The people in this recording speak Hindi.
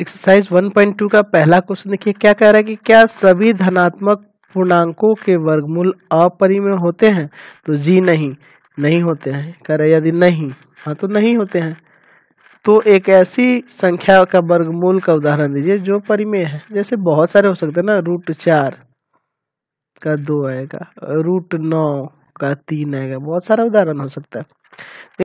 एक्सरसाइज 1.2 का पहला क्वेश्चन देखिए क्या कह रहा है कि क्या सभी धनात्मक पूर्णांकों के वर्गमूल अपरिमेय होते हैं तो जी नहीं नहीं होते हैं कह रहे यदि नहीं हाँ तो नहीं होते हैं तो एक ऐसी संख्या का वर्गमूल का उदाहरण दीजिए जो परिमेय है जैसे बहुत सारे हो सकते हैं ना रूट चार का दो आएगा रूट नौ का तीन आएगा बहुत सारा उदाहरण हो सकता है